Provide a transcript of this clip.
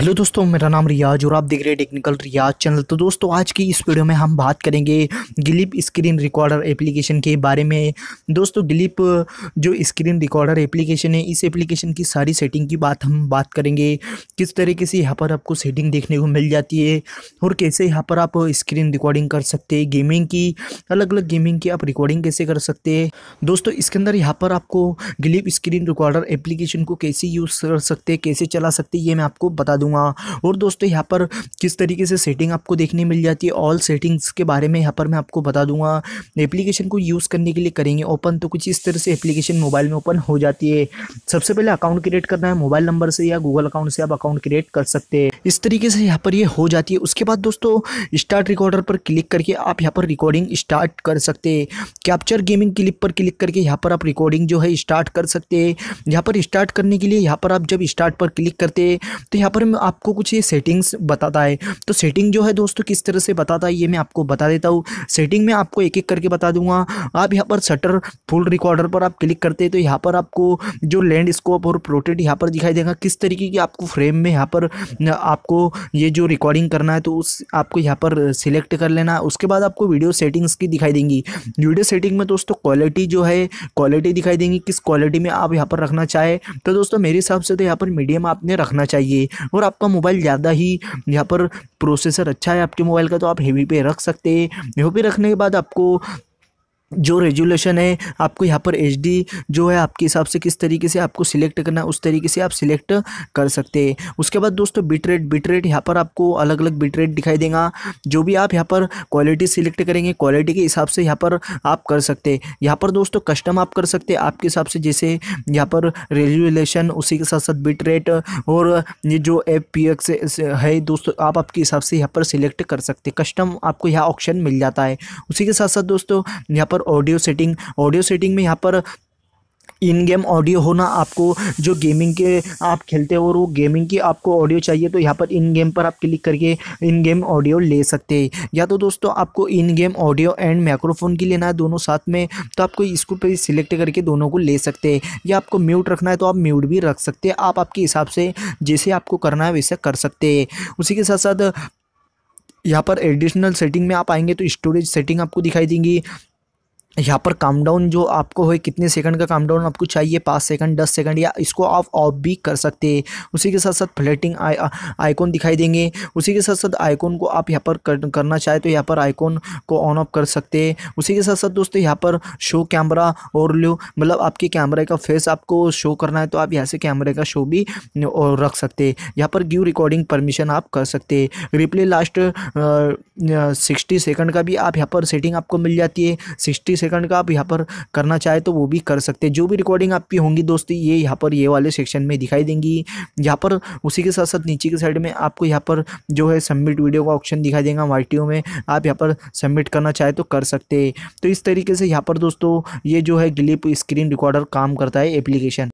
hello दोस्तों मेरा नाम रियाज और आप देख रहे हैं टेक्निकल रियाज चैनल तो दोस्तों आज की इस वीडियो में हम बात करेंगे गिलिप स्क्रीन रिकॉर्डर एप्लीकेशन के बारे में दोस्तों गिलिप जो स्क्रीन रिकॉर्डर एप्लीकेशन है इस एप्लीकेशन की सारी सेटिंग की बात हम बात करेंगे किस तरीके से यहाँ पर आपको सेटिंग देखने को मिल जाती है और कैसे यहाँ पर आप स्क्रीन रिकॉर्डिंग कर सकते हैं गेमिंग की अलग अलग गेमिंग की आप रिकॉर्डिंग कैसे कर सकते हैं दोस्तों इसके अंदर यहाँ पर आपको गिलिप स्क्रीन रिकॉर्डर एप्लीकेशन को कैसे यूज़ कर सकते हैं कैसे चला सकते हैं ये मैं आपको बता दूँगा दूंगा और दोस्तों यहाँ पर किस तरीके से सेटिंग आपको देखने मिल जाती है ऑल सेटिंग्स के बारे में यहाँ पर मैं आपको बता दूंगा एप्लीकेशन को यूज़ करने के लिए करेंगे ओपन तो कुछ इस तरह से एप्लीकेशन मोबाइल में ओपन हो जाती है सबसे पहले अकाउंट क्रिएट करना है मोबाइल नंबर से या गूगल अकाउंट से आप अकाउंट क्रिएट कर सकते हैं इस तरीके से यहाँ पर ये हो जाती है उसके बाद दोस्तों स्टार्ट रिकॉर्डर पर क्लिक करके आप यहाँ पर रिकॉर्डिंग स्टार्ट कर सकते हैं कैप्चर गेमिंग क्लिप पर क्लिक करके यहाँ पर आप रिकॉर्डिंग जो है स्टार्ट कर सकते हैं यहाँ पर स्टार्ट करने के लिए यहाँ पर आप जब स्टार्ट पर क्लिक करते हैं तो यहाँ पर में आपको कुछ ये सेटिंग्स बताता है तो सेटिंग जो है दोस्तों किस तरह से बताता है ये मैं आपको बता देता हूँ सेटिंग में आपको एक एक करके बता दूंगा आप यहाँ पर शटर फुल रिकॉर्डर पर आप क्लिक करते हैं तो यहाँ पर आपको जो लैंड स्कोप और प्रोटेट यहाँ पर दिखाई देगा किस तरीके की आपको फ्रेम में यहाँ पर आपको ये जो रिकॉर्डिंग करना है तो उस आपको यहाँ पर सिलेक्ट कर लेना उसके बाद आपको वीडियो सेटिंग्स की दिखाई देंगी वीडियो सेटिंग में दोस्तों क्वालिटी जो है क्वालिटी दिखाई देंगी किस क्वालिटी में आप यहाँ पर रखना चाहे तो दोस्तों मेरे हिसाब से तो यहाँ पर मीडियम आपने रखना चाहिए और और आपका मोबाइल ज़्यादा ही यहाँ पर प्रोसेसर अच्छा है आपके मोबाइल का तो आप हेवी पे रख सकते हैं हेवी पे रखने के बाद आपको जो रेजुलेशन है आपको यहाँ पर एच जो है आपके हिसाब से किस तरीके से आपको सिलेक्ट करना उस तरीके से आप सिलेक्ट कर सकते हैं उसके बाद दोस्तों बिटरेट बिटरेट यहाँ पर आपको अलग अलग बिटरेट दिखाई देगा जो भी आप यहाँ पर क्वालिटी सिलेक्ट करेंगे क्वालिटी के हिसाब से यहाँ पर आप कर सकते हैं यहाँ पर दोस्तों कस्टम आप कर सकते हैं आपके हिसाब से जैसे यहाँ पर रेजुलेशन उसी के साथ साथ बिटरेट और ये जो एप पी है दोस्तों आप आपके हिसाब से यहाँ पर सिलेक्ट कर सकते कस्टम आपको यहाँ ऑप्शन मिल जाता है उसी के साथ साथ दोस्तों यहाँ पर पर ऑडियो सेटिंग ऑडियो सेटिंग में यहाँ पर इन गेम ऑडियो होना आपको जो गेमिंग के आप खेलते हो और वो गेमिंग की आपको ऑडियो चाहिए तो यहाँ पर इन गेम पर आप क्लिक करके इन गेम ऑडियो ले सकते हैं या तो दोस्तों आपको in game audio and microphone की लेना है दोनों साथ में तो आपको इसको पे सिलेक्ट करके दोनों को ले सकते हैं या आपको म्यूट रखना है तो आप म्यूट भी रख सकते हैं आप आपके हिसाब से जैसे आपको करना है वैसे कर सकते हैं उसी के साथ साथ यहाँ पर एडिशनल सेटिंग में आप आएंगे तो स्टोरेज सेटिंग आपको दिखाई देंगी यहाँ पर काम डाउन जो आपको हो कितने सेकंड का काम डाउन आपको चाहिए पाँच सेकंड दस सेकंड या इसको आप ऑफ भी कर सकते हैं उसी के साथ साथ फ्लैटिंग आइकॉन uh, दिखाई देंगे उसी के साथ साथ आइकॉन को आप यहाँ पर कर, करना चाहे तो यहाँ पर आइकॉन को ऑन ऑफ कर सकते हैं उसी के साथ साथ दोस्तों यहाँ पर शो कैमरा और लो मतलब आपके कैमरे का फेस आपको शो करना है तो आप यहाँ से कैमरे का शो भी रख सकते यहाँ पर ग्यू रिकॉर्डिंग परमिशन आप कर सकते रिप्ले लास्ट सिक्सटी सेकेंड का भी आप यहाँ पर सेटिंग आपको मिल जाती है सिक्सटी सेकंड का आप यहाँ पर करना चाहे तो वो भी कर सकते हैं जो भी रिकॉर्डिंग आपकी होंगी दोस्तों ये यहाँ पर ये वाले सेक्शन में दिखाई देंगी यहाँ पर उसी के साथ साथ नीचे की साइड में आपको यहाँ पर जो है सबमिट वीडियो का ऑप्शन दिखाई देगा वाई में आप यहाँ पर सबमिट करना चाहे तो कर सकते हैं तो इस तरीके से यहाँ पर दोस्तों ये जो है ग्लिप स्क्रीन रिकॉर्डर काम करता है एप्लीकेशन